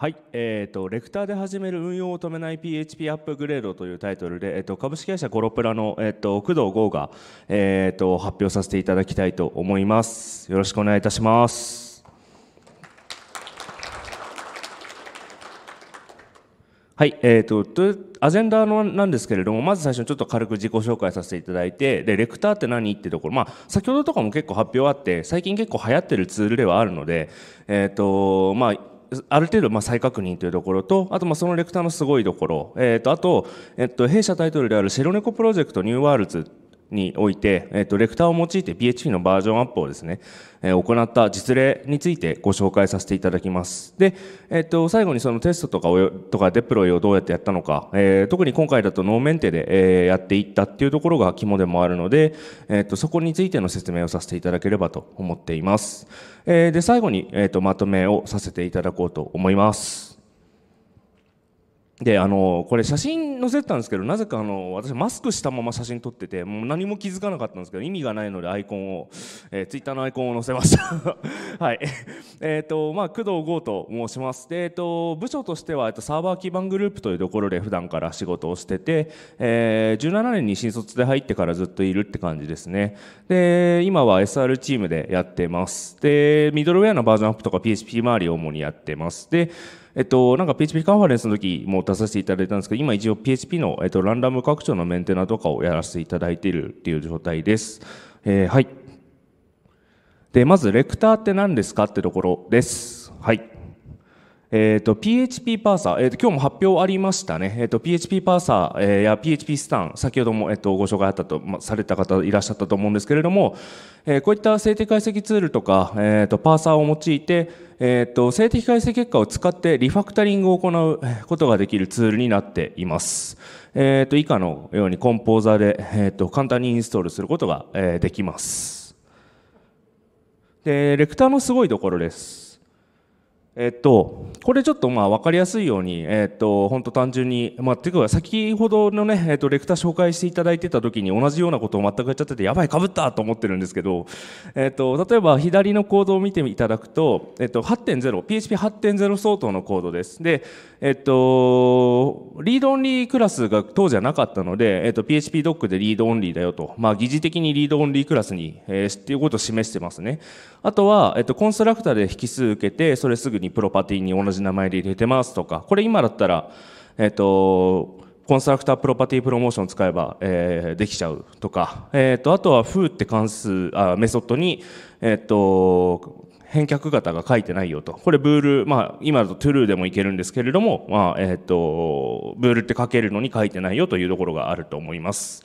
はい、えーと、レクターで始める運用を止めない PHP アップグレードというタイトルで、えーと、株式会社コロプラの、えーと、工藤剛が、えー、と発表させていただきたいと思います。よろしくお願いいたします。はい、えー、とアジェンダのなんですけれどもまず最初にちょっと軽く自己紹介させていただいてでレクターって何ってところ、まあ、先ほどとかも結構発表あって最近結構流行ってるツールではあるので、えーとまあ、ある程度まあ再確認というところとあとまあそのレクターのすごいところ、えー、とあと、えっと弊社タイトルである「白猫プロジェクトニューワールズ」において、えっ、と、レクターを用いて PHP のバージョンアップをですね、えー、行った実例についてご紹介させていただきます。で、えっ、と、最後にそのテストとかとかデプロイをどうやってやったのか、えー、特に今回だとノーメンテで、えー、やっていったっていうところが肝でもあるので、えっ、と、そこについての説明をさせていただければと思っています。えー、で、最後に、えっ、と、まとめをさせていただこうと思います。であのこれ写真載せてたんですけどなぜかあの私マスクしたまま写真撮っててもう何も気づかなかったんですけど意味がないのでアイコンを、えー、ツイッターのアイコンを載せました はいえっ、ー、とまあ工藤剛と申しますでえっ、ー、と部署としては、えー、とサーバー基盤グループというところで普段から仕事をしてて、えー、17年に新卒で入ってからずっといるって感じですねで今は SR チームでやってますでミドルウェアのバージョンアップとか PHP 周りを主にやってますでえっと、なんか PHP カンファレンスの時も出させていただいたんですけど、今一応 PHP の、えっと、ランダム拡張のメンテナとかをやらせていただいているっていう状態です。えー、はい。で、まず、レクターって何ですかってところです。はい。えーと、PHP パーサー、えーと、今日も発表ありましたね、えーと、PHP パーサー、えー、や PHP スタン、先ほども、えーと、ご紹介あったと、まあ、された方いらっしゃったと思うんですけれども、えー、こういった静的解析ツールとか、えーと、パーサーを用いて、えーと、静的解析結果を使ってリファクタリングを行うことができるツールになっています。えーと、以下のようにコンポーザーで、えー、と簡単にインストールすることが、えー、できます。で、レクターのすごいところです。えっと、これちょっとまあ分かりやすいように、えっと、本当単純に、まあ、ていうか先ほどのね、えっと、レクター紹介していただいてた時に同じようなことを全くやっちゃってて、やばい、かぶったと思ってるんですけど、えっと、例えば左のコードを見ていただくと、えっと、PHP8.0 相当のコードです。で、えっと、リードオンリークラスが当時はなかったので、えっと、PHP ドックでリードオンリーだよと、まあ、疑似的にリードオンリークラスに、えー、っていうことを示してますね。あとは、えっと、コンストラクターで引数受けて、それすぐににプロパティに同じ名前で入れてますとかこれ今だったらえっ、ー、とコンストラクタープロパティプロモーション使えば、えー、できちゃうとか、えーと、あとはフー o って関数あメソッドに、えーと、返却型が書いてないよとこれブール、まあ、今だと true でもいけるんですけれども、まあえーと、とブールって書けるのに書いてないよというところがあると思います。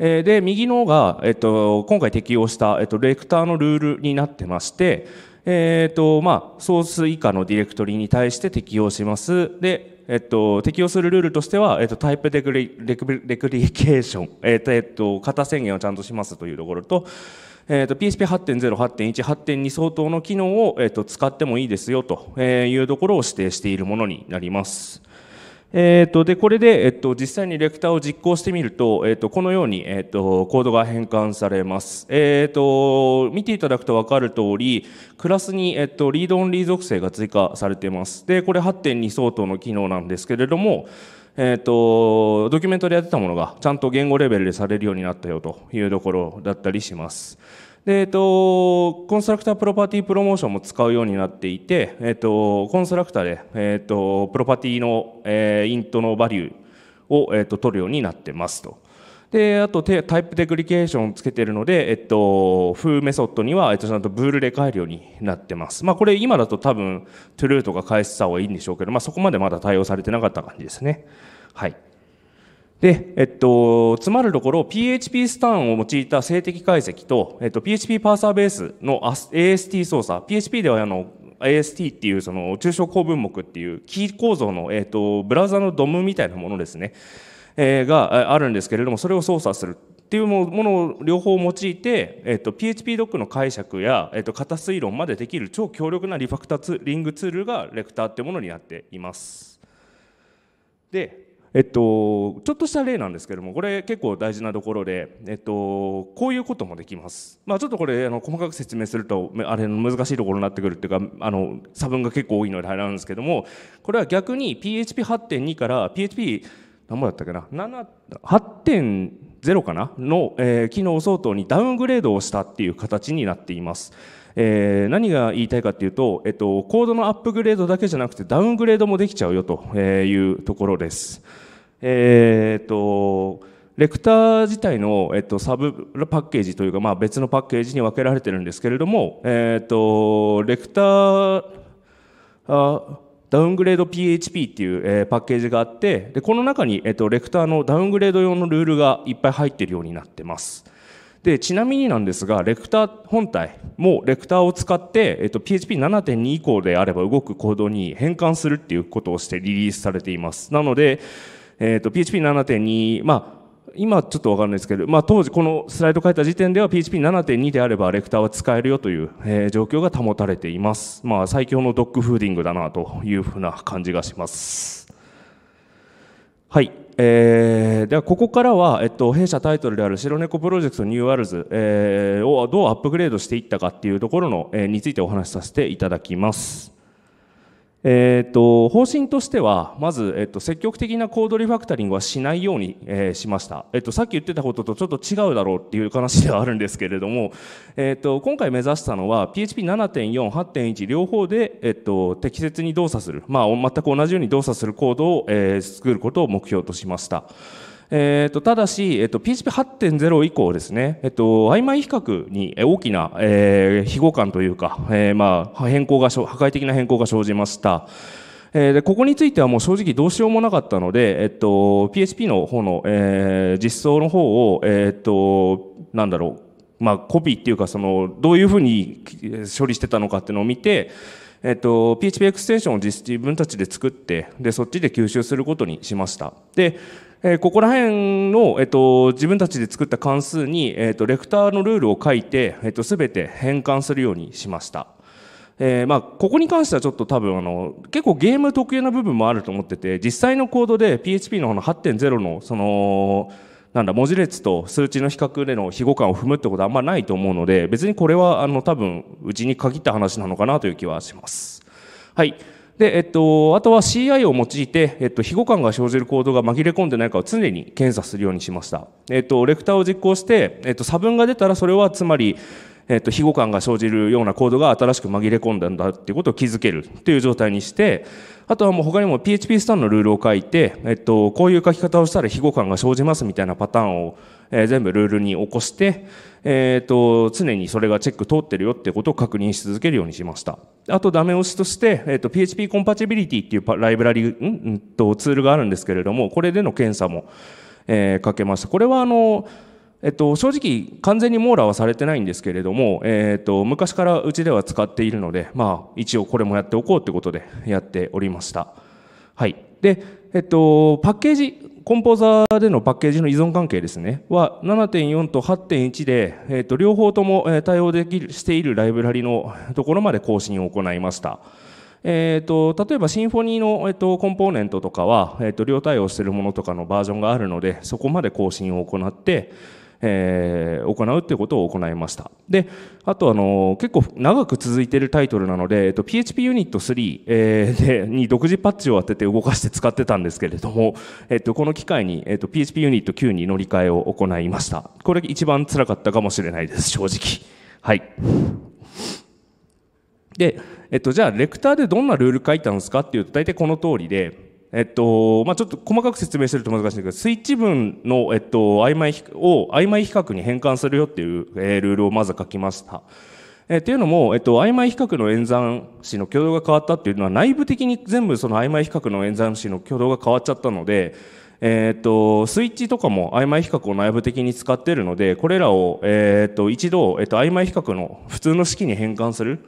えー、で右のが、えっ、ー、と、今回適用した、えっ、ー、と、レクターのルールになってまして、えーとまあ、ソース以下のディレクトリに対して適用します。で、えっと、適用するルールとしては、えっと、タイプデクリレクレクリケーション、えっとえっと、型宣言をちゃんとしますというところと、えーと、PHP8.0、8.1、8.2相当の機能を、えっと、と使ってもいいですよというところを指定しているものになります。えー、とでこれで、えっと実際にレクターを実行してみると,、えっとこのように、えっとコードが変換されます、えー、と見ていただくと分かる通りクラスに、えっとリードオンリー属性が追加されていますでこれ8.2相当の機能なんですけれどもえーとドキュメントでやってたものがちゃんと言語レベルでされるようになったよというところだったりします。で、えっと、コンストラクタープロパティプロモーションも使うようになっていて、えっと、コンストラクターで、えっと、プロパティの、えー、イントのバリューを、えっと、取るようになってますと。で、あとタイプデグリケーションをつけてるので、えっと、ーメソッドには、えっと、ちゃんとブールで変えるようになってます。まあ、これ今だと多分、トゥルーとか返した方がいいんでしょうけど、まあ、そこまでまだ対応されてなかった感じですね。はい。で、えっと、詰まるところ、PHP スタンを用いた静的解析と、えっと、PHP パーサーベースの AST 操作、PHP ではあの、AST っていうその抽象構文目っていうキー構造の、えっと、ブラウザのドムみたいなものですね、えー、があるんですけれども、それを操作するっていうものを両方用いて、えっと、PHP ドックの解釈や、えっと、型推論までできる超強力なリファクタリングツールがレクターっていうものになっています。で、えっと、ちょっとした例なんですけどもこれ結構大事なところで、えっと、こういうこともできます、まあ、ちょっとこれあの細かく説明するとあれ難しいところになってくるっていうかあの差分が結構多いのであれなんですけどもこれは逆に PHP8.2 から PHP 何本だったけな8.0かなの、えー、機能相当にダウングレードをしたっていう形になっています。えー、何が言いたいかというと、えっと、コードのアップグレードだけじゃなくてダウングレードもできちゃうよというところです。えー、っと、レクター自体の、えっと、サブパッケージというか、まあ、別のパッケージに分けられてるんですけれども、えっと、レクター、あダウングレード PHP っていう、えー、パッケージがあってでこの中に、えっと、レクターのダウングレード用のルールがいっぱい入ってるようになってます。で、ちなみになんですが、レクター本体もレクターを使って、えっと、PHP7.2 以降であれば動くコードに変換するっていうことをしてリリースされています。なので、えっと、PHP7.2、まあ、今ちょっとわかんないですけど、まあ、当時このスライド書いた時点では PHP7.2 であればレクターは使えるよという、えー、状況が保たれています。まあ、最強のドッグフーディングだなというふうな感じがします。はい。えー、ではここからは、えっと、弊社タイトルである白猫プロジェクトニューアルズ、えー、をどうアップグレードしていったかっていうところの、えー、についてお話しさせていただきます。えーと、方針としては、まず、えーと、積極的なコードリファクタリングはしないように、えー、しました、えーと。さっき言ってたこととちょっと違うだろうっていう話ではあるんですけれども、えーと、と今回目指したのは PHP7.4、8.1両方で、えー、と適切に動作する、まあ、全く同じように動作するコードを、えー、作ることを目標としました。えーと、ただし、えーと、PHP8.0 以降ですね、えーと、曖昧比較に大きな、えー、非互感というか、えー、まあ、変更が破壊的な変更が生じました。でここについてはもう正直どうしようもなかったので、えっと、PHP の方の、えー、実装の方を、えー、っと、なんだろう、まあ、コピーっていうか、その、どういうふうに処理してたのかっていうのを見て、えっと、PHP エクステンションを自分たちで作って、で、そっちで吸収することにしました。で、えー、ここら辺の、えっと、自分たちで作った関数に、えっと、レクターのルールを書いて、えっと、全て変換するようにしました。えー、まあ、ここに関してはちょっと多分あの結構ゲーム特有な部分もあると思ってて実際のコードで PHP のの8.0のそのなんだ文字列と数値の比較での非互換を踏むってことはあんまないと思うので別にこれはあの多分うちに限った話なのかなという気はします。はいで、えっと、あとは CI を用いて、えっと、非互換が生じる行動が紛れ込んでないかを常に検査するようにしました。えっと、レクターを実行して、えっと、差分が出たらそれはつまり、えっと、非互換が生じるようなコードが新しく紛れ込んだんだっていうことを気づけるっていう状態にして、あとはもう他にも PHP スタンのルールを書いて、えっと、こういう書き方をしたら非互換が生じますみたいなパターンをえー、全部ルールに起こして、えーと、常にそれがチェック通ってるよってことを確認し続けるようにしました。あとダメ押しとして、えーと、PHP コンパチビリティっていうライブラリんんとツールがあるんですけれども、これでの検査も、えー、かけました。これはあの、えっと、正直完全に網羅はされてないんですけれども、えー、っと昔からうちでは使っているので、まあ、一応これもやっておこうということでやっておりました。はい、でえっと、パッケージ、コンポーザーでのパッケージの依存関係ですね、は7.4と8.1で、えっと、両方とも対応できしているライブラリのところまで更新を行いました。えーと、例えばシンフォニーの、えーと、コンポーネントとかは、えーと両対応しているものとかのバージョンがあるのでそこまで更新を行って、えー、行うということを行いましたであとあの結構長く続いているタイトルなので、えっと、PHP ユニット3、えー、でに独自パッチを当てて動かして使ってたんですけれども、えっと、この機会に、えっと、PHP ユニット9に乗り換えを行いましたこれ一番辛かったかもしれないです正直はいで、えっと、じゃあレクターでどんなルール書いたんですかっていうと大体この通りでえっとまあ、ちょっと細かく説明してると難しいんすけどスイッチ分の、えっと、曖昧を曖昧比較に変換するよっていう、えー、ルールをまず書きました。えー、っていうのも、えっと、曖昧比較の演算子の挙動が変わったっていうのは内部的に全部その曖昧比較の演算子の挙動が変わっちゃったので、えっとスイッチとかも曖昧比較を内部的に使っているのでこれらを、えっと一度、えっと曖昧比較の普通の式に変換する。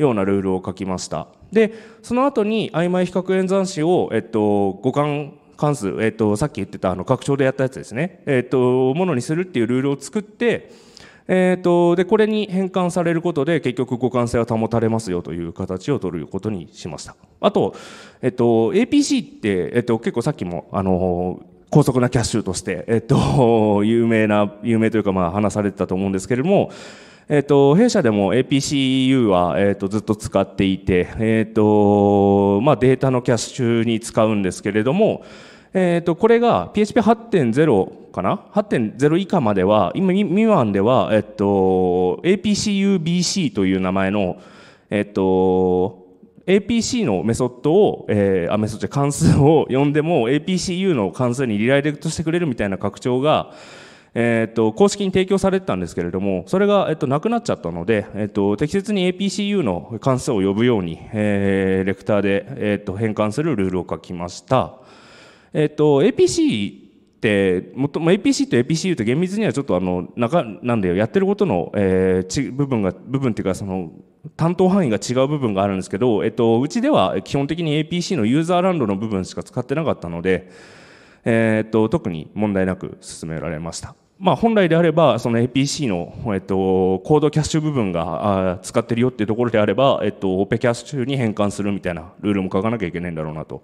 ようなルールを書きました。で、その後に曖昧比較演算子を、えっと、互換関数、えっと、さっき言ってたあの拡張でやったやつですね、えっと、ものにするっていうルールを作って、えっと、で、これに変換されることで結局互換性は保たれますよという形を取ることにしました。あと、えっと、APC って、えっと、結構さっきも、あの、高速なキャッシュとして、えっと、有名な、有名というか、まあ、話されてたと思うんですけれども、えっ、ー、と、弊社でも APCU は、えっ、ー、と、ずっと使っていて、えっ、ー、と、まあ、データのキャッシュに使うんですけれども、えっ、と、これが PHP8.0 かな ?8.0 以下までは、今、ミュアンでは、えっ、と、APCUBC という名前の、えっ、と、APC のメソッドを、えー、あ、メソッド関数を呼んでも APCU の関数にリライレクトしてくれるみたいな拡張が、えっと、公式に提供されてたんですけれども、それが、えっと、なくなっちゃったので、えっと、適切に APCU の関数を呼ぶように、えー、レクターで、えっと、変換するルールを書きました。えっと、APC って、もとも APC と APCU と厳密にはちょっとあのか、なんだよやってることの、えー、ち部分が部分っていうかその担当範囲が違う部分があるんですけど、えっと、うちでは基本的に APC のユーザーランドの部分しか使ってなかったので。えー、っと特に問題なく進められました。まあ、本来であれば、その APC の、えっと、コードキャッシュ部分が使ってるよっていうところであれば、えっと、オペキャッシュに変換するみたいなルールも書かなきゃいけないんだろうなと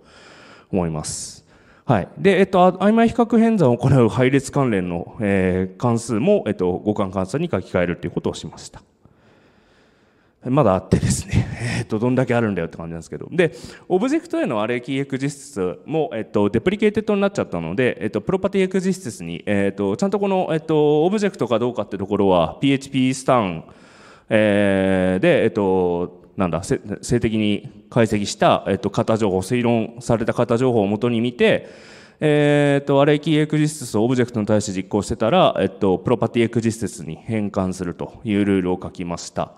思います。はい。で、えっと、曖昧比較変算を行う配列関連の、えー、関数も、えっと、互換関数に書き換えるということをしました。まだあってですね、えっと、どんだけあるんだよって感じなんですけど。で、オブジェクトへのアレキーエクジステスも、えっと、デプリケーテッドになっちゃったので、えっと、プロパティエクジステスに、えっと、ちゃんとこの、えっと、オブジェクトかどうかってところは、PHP スタン、えー、で、えっと、なんだ、性的に解析した、えっと、型情報、推論された型情報をもとに見て、えっ、と、アレキーエクジステスをオブジェクトに対して実行してたら、えっと、プロパティエクジステスに変換するというルールを書きました。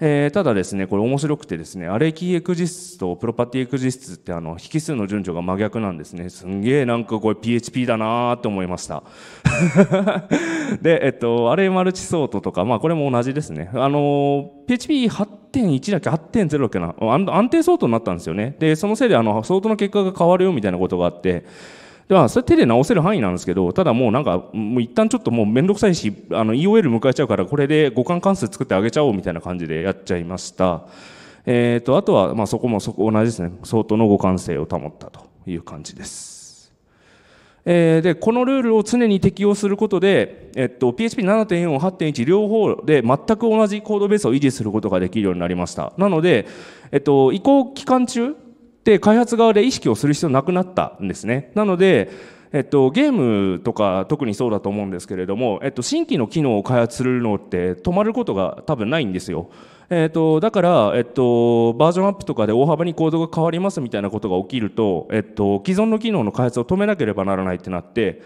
えー、ただですねこれ面白くてですねアレキエクジスとプロパティエクジスってあの引数の順序が真逆なんですねすんげえなんかこれ PHP だなーって思いました でえっとアレマルチソートとかまあこれも同じですねあの PHP 8.1だっけ8.0だっけな安定相当になったんですよねでそのせいであの相当の結果が変わるよみたいなことがあってでは、それ手で直せる範囲なんですけど、ただもうなんか、もう一旦ちょっともうめんどくさいし、あの、EOL 迎えちゃうから、これで互換関数作ってあげちゃおうみたいな感じでやっちゃいました。えっ、ー、と、あとは、まあそこもそこ同じですね。相当の互換性を保ったという感じです。えで、このルールを常に適用することで、えっと、PHP7.4 8.1両方で全く同じコードベースを維持することができるようになりました。なので、えっと、移行期間中、で、開発側で意識をする必要なくなったんですね。なので、えっと、ゲームとか特にそうだと思うんですけれども、えっと、新規の機能を開発するのって止まることが多分ないんですよ。えっと、だから、えっと、バージョンアップとかで大幅にコードが変わりますみたいなことが起きると、えっと、既存の機能の開発を止めなければならないってなって、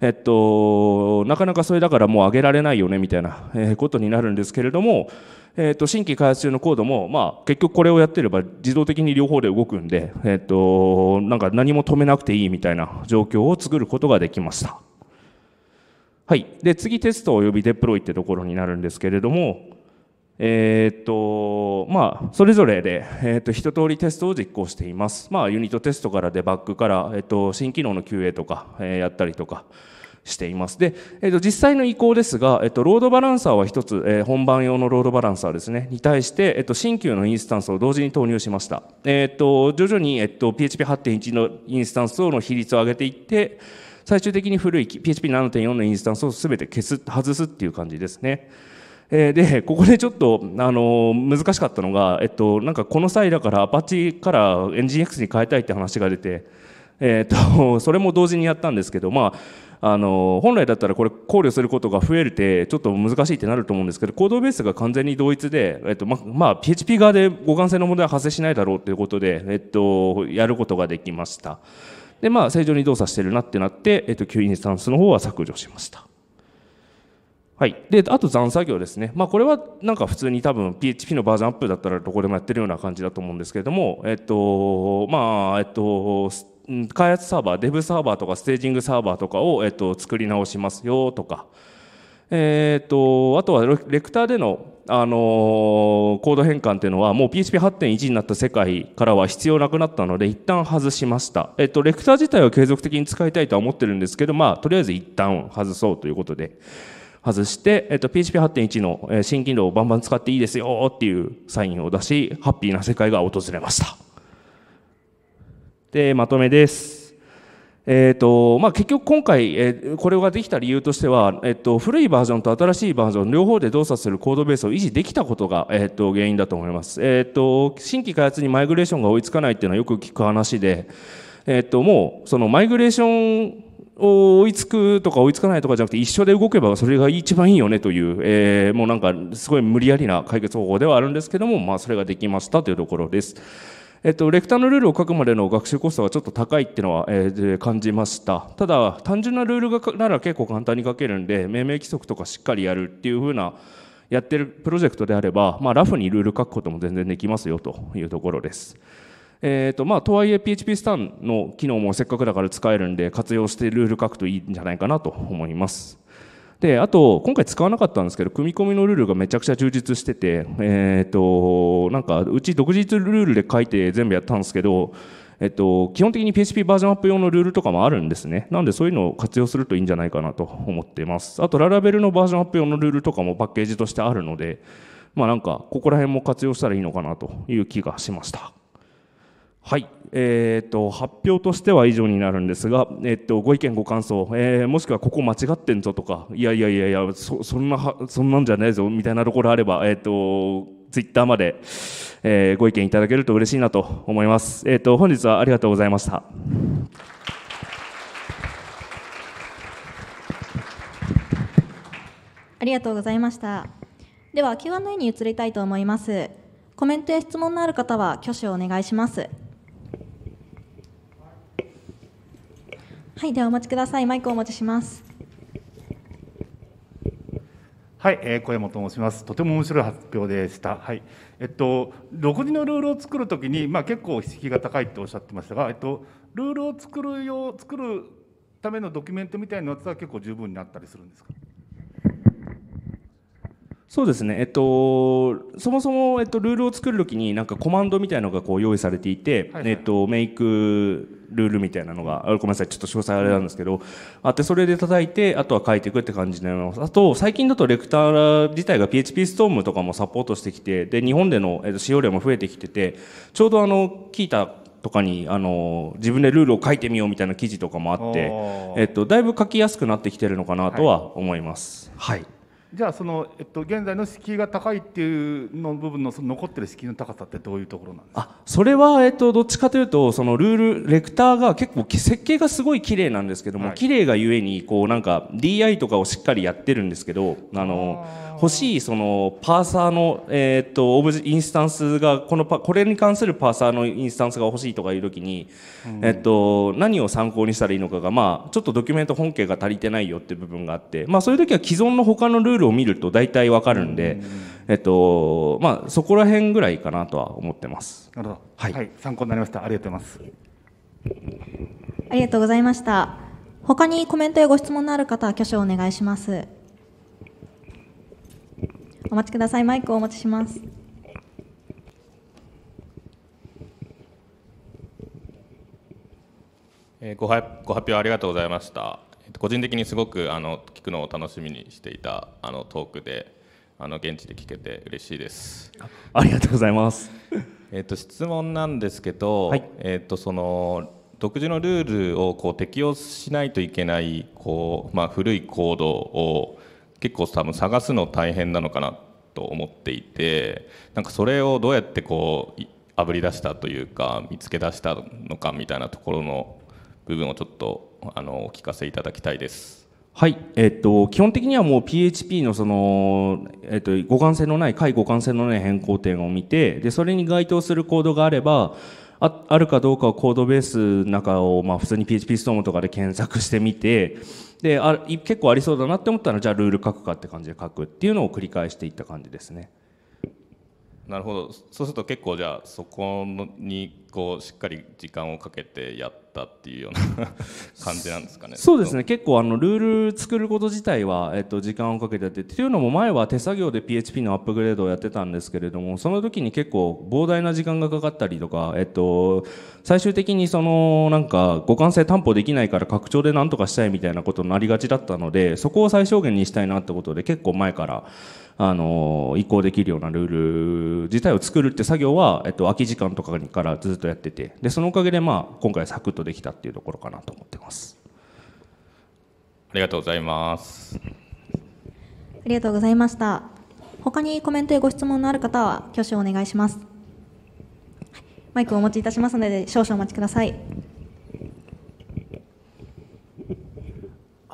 えっと、なかなかそれだからもう上げられないよねみたいなことになるんですけれども、えっ、ー、と、新規開発中のコードも、まあ、結局これをやってれば自動的に両方で動くんで、えっ、ー、と、なんか何も止めなくていいみたいな状況を作ることができました。はい。で、次テスト及びデプロイってところになるんですけれども、えー、っと、まあ、それぞれで、えー、っと、一通りテストを実行しています。まあ、ユニットテストからデバッグから、えー、っと、新機能の QA とか、えやったりとか、しています。で、えー、と実際の移行ですが、えー、とロードバランサーは一つ、えー、本番用のロードバランサーですね、に対して、えー、と新旧のインスタンスを同時に投入しました。えー、と徐々に、えー、PHP8.1 のインスタンスの比率を上げていって、最終的に古い PHP7.4 のインスタンスを全て消す、外すっていう感じですね。えで、ここでちょっと、あの難しかったのが、えっと、なんかこの際だからアパッチから NGX に変えたいって話が出て、えっと、それも同時にやったんですけど、まあ、あの本来だったらこれ考慮することが増えてちょっと難しいってなると思うんですけどコードベースが完全に同一で、えっとままあ、PHP 側で互換性の問題は発生しないだろうということで、えっと、やることができました。でまあ正常に動作してるなってなって、えっと、Q インスタンスの方は削除しました。はい、であと残作業ですね、まあ、これはなんか普通に多分 PHP のバージョンアップだったらどこでもやってるような感じだと思うんですけれども、えっとまあえっと、開発サーバー、デブサーバーとかステージングサーバーとかを、えっと、作り直しますよとか、えっと、あとはレクターでの、あのコード変換っていうのはもう PHP8.1 になった世界からは必要なくなったので一旦外しました。えっと、レクター自体は継続的に使いたいとは思ってるんですけど、まあ、とりあえず一旦外そうということで。外して、えっと、PHP8.1 の新機能をバンバン使っていいですよっていうサインを出し、ハッピーな世界が訪れました。でまとめです。えーとまあ、結局今回、えー、これができた理由としては、えーと、古いバージョンと新しいバージョン両方で動作するコードベースを維持できたことが、えーと、原因だと思います、えーと、新規開発にマイグレーションが追いつかないっていうのはよく聞く話で、えーと、ともうそのマイグレーションを追いつくとか追いつかないとかじゃなくて一緒で動けばそれが一番いいよねという、えー、もうなんかすごい無理やりな解決方法ではあるんですけども、まあ、それができましたというところです。えっと、レクターのルールを書くまでの学習コストがちょっと高いっていうのは、えー、感じました。ただ、単純なルールがなら結構簡単に書けるんで、命名規則とかしっかりやるっていう風な、やってるプロジェクトであれば、まあ、ラフにルール書くことも全然できますよというところです。えーとまあ、とはいえ PHP スタンの機能もせっかくだから使えるんで活用してルール書くといいんじゃないかなと思います。であと今回使わなかったんですけど組み込みのルールがめちゃくちゃ充実してて、えーと、なんかうち独自ルールで書いて全部やったんですけどえっと、基本的に PHP バージョンアップ用のルールとかもあるんですね。なんでそういうのを活用するといいんじゃないかなと思っています。あと、ララベルのバージョンアップ用のルールとかもパッケージとしてあるので、まあなんか、ここら辺も活用したらいいのかなという気がしました。はい、えーと、発表としては以上になるんですが、えーと、ご意見、ご感想、えー、もしくはここ間違ってんぞとか、いやいやいやいや、そそんなそんなんじゃねえぞみたいなところあれば、えーと、ツイッターまで、えー、ご意見いただけると嬉しいなと思います。えーと、と本日はありがとうございました。ありがとうございました。では Q&A に移りたいと思います。コメントや質問のある方は挙手をお願いします。はい、ではお待ちください。マイクをお持ちします。はい、えー、小山と申します。とても面白い発表でした。はい、えっと独自のルールを作るときに、まあ結構敷居が高いとおっしゃってましたが、えっとルールを作るよう作るためのドキュメントみたいなやつは結構十分になったりするんですか。そうですね、えっと、そもそも、えっと、ルールを作るときになんかコマンドみたいなのがこう用意されていて、はいはい、えっと、メイクルールみたいなのが、ごめんなさい、ちょっと詳細あれなんですけど、あって、それで叩いて、あとは書いていくって感じになります。あと、最近だとレクター自体が PHP ストームとかもサポートしてきて、で、日本での使用量も増えてきてて、ちょうどあの、聞いたとかにあの自分でルールを書いてみようみたいな記事とかもあって、えっと、だいぶ書きやすくなってきてるのかなとは思います。はい、はいじゃあその、えっと、現在の敷居が高いっていうの部分のその残ってる敷居の高さってどういうところなんですかあそれは、えっと、どっちかというとそのルールレクターが結構設計がすごい綺麗なんですけども、はい、綺麗がゆえにこうなんか DI とかをしっかりやってるんですけどあの欲しいそのパーサーの、えー、っとオブジインスタンスがこのパこれに関するパーサーのインスタンスが欲しいとかいう時に、うん、えっと、何を参考にしたらいいのかが、まあ、ちょっとドキュメント本家が足りてないよって部分があって、まあ、そういう時は既存の他のルールールを見ると大体わかるんで、えっとまあ、そこら辺ぐらいかなとは思ってます。なるほど、はい、はい、参考になりました。ありがとうございます。ありがとうございました。他にコメントやご質問のある方は挙手をお願いします。お待ちください。マイクをお持ちします。えごはご発表ありがとうございました。個人的にすごくあの聞くのを楽しみにしていたあのトークであの現地で聞けて嬉しいですありがとうございますえと質問なんですけど、はい、えとその独自のルールをこう適用しないといけないこう、まあ、古い行動を結構多分探すの大変なのかなと思っていてなんかそれをどうやってこうあぶり出したというか見つけ出したのかみたいなところの部分をちょっとあのお聞かせいただきたいです。はい、えっと、基本的にはもう PHP のその、えっと、互換性のない、解互換性のない変更点を見て、で、それに該当するコードがあれば、ああるかどうかはコードベースの中を、まあ、普通に PHP ストームとかで検索してみて、で、あ結構ありそうだなって思ったら、じゃあルール書くかって感じで書くっていうのを繰り返していった感じですね。なるほどそうすると結構じゃあそこにこうしっかり時間をかけてやったっていうような 感じなんですかねそうですね結構あのルール作ること自体は、えっと、時間をかけてやってっていうのも前は手作業で PHP のアップグレードをやってたんですけれどもその時に結構膨大な時間がかかったりとか、えっと、最終的にそのなんか互換性担保できないから拡張でなんとかしたいみたいなことになりがちだったのでそこを最小限にしたいなってことで結構前から。あの移行できるようなルール自体を作るって作業は、えっと、空き時間とかからずっとやっててでそのおかげで、まあ、今回サクッとできたっていうところかなと思ってます。ありがとうございます。ありがとうございました。他にコメントやご質問のある方は挙手をお願いします。マイクをお持ちいたしますので少々お待ちください。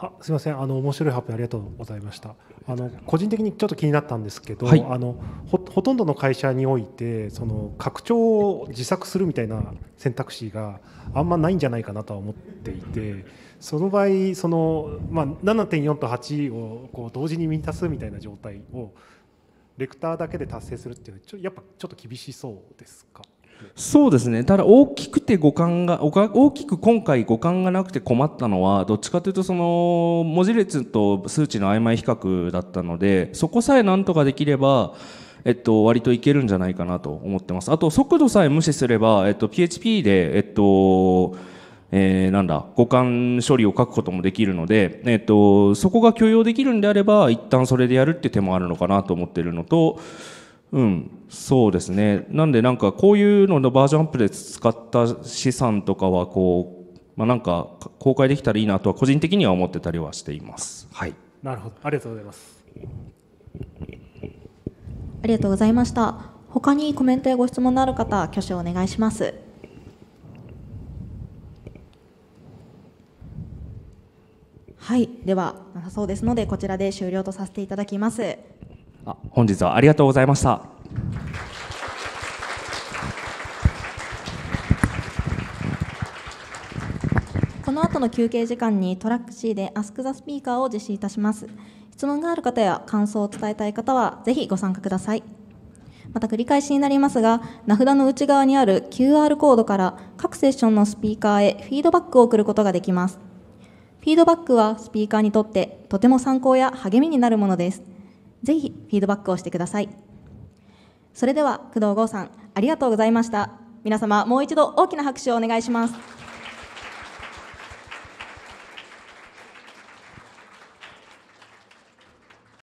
あすみませんあの面白い発表ありがとうございましたあの個人的にちょっと気になったんですけど、はい、あのほとんどの会社においてその拡張を自作するみたいな選択肢があんまないんじゃないかなとは思っていてその場合その、まあ、7.4と8をこう同時に満たすみたいな状態をレクターだけで達成するっていうのはちょやっぱちょっと厳しそうですかそうですねただ大きくて五感が大きく今回五感がなくて困ったのはどっちかというとその文字列と数値の曖昧比較だったのでそこさえなんとかできればえっと、割といけるんじゃないかなと思ってます。あと、速度さえ無視すれば、えっと、PHP で、えっと、えー、なんだ、互換処理を書くこともできるので、えっと、そこが許容できるんであれば、一旦それでやるって手もあるのかなと思ってるのと、うんそうですねなんでなんかこういうののバージョンアップで使った資産とかはこうまあ、なんか公開できたらいいなとは個人的には思ってたりはしています。はい。なるほど、ありがとうございます。ありがとうございました。他にコメントやご質問のある方、挙手お願いします。はい、ではなさそうですのでこちらで終了とさせていただきます。あ本日はありがとうございました。この後の休憩時間にトラック C で Ask the Speaker を実施いたします。質問がある方や感想を伝えたい方は、ぜひご参加ください。また繰り返しになりますが、名札の内側にある QR コードから各セッションのスピーカーへフィードバックを送ることができます。フィードバックはスピーカーにとってとても参考や励みになるものです。ぜひフィードバックをしてくださいそれでは工藤剛さんありがとうございました皆様もう一度大きな拍手をお願いします